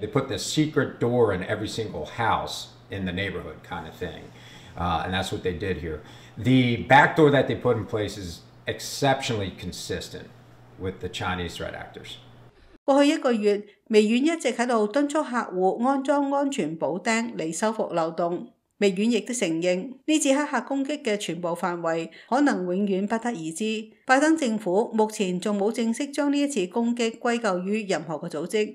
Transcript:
They put this secret door in every single house in the neighborhood, kind of thing. Uh, and that's what they did here. The back door that they put in place is exceptionally consistent with the Chinese threat actors. 過去一個月，微軟一直喺度敦促客戶安裝安全補釘嚟修復漏洞。微軟亦都承認呢次黑客攻擊嘅全部範圍可能永遠不得而知。拜登政府目前仲冇正式將呢一次攻擊歸咎於任何嘅組織。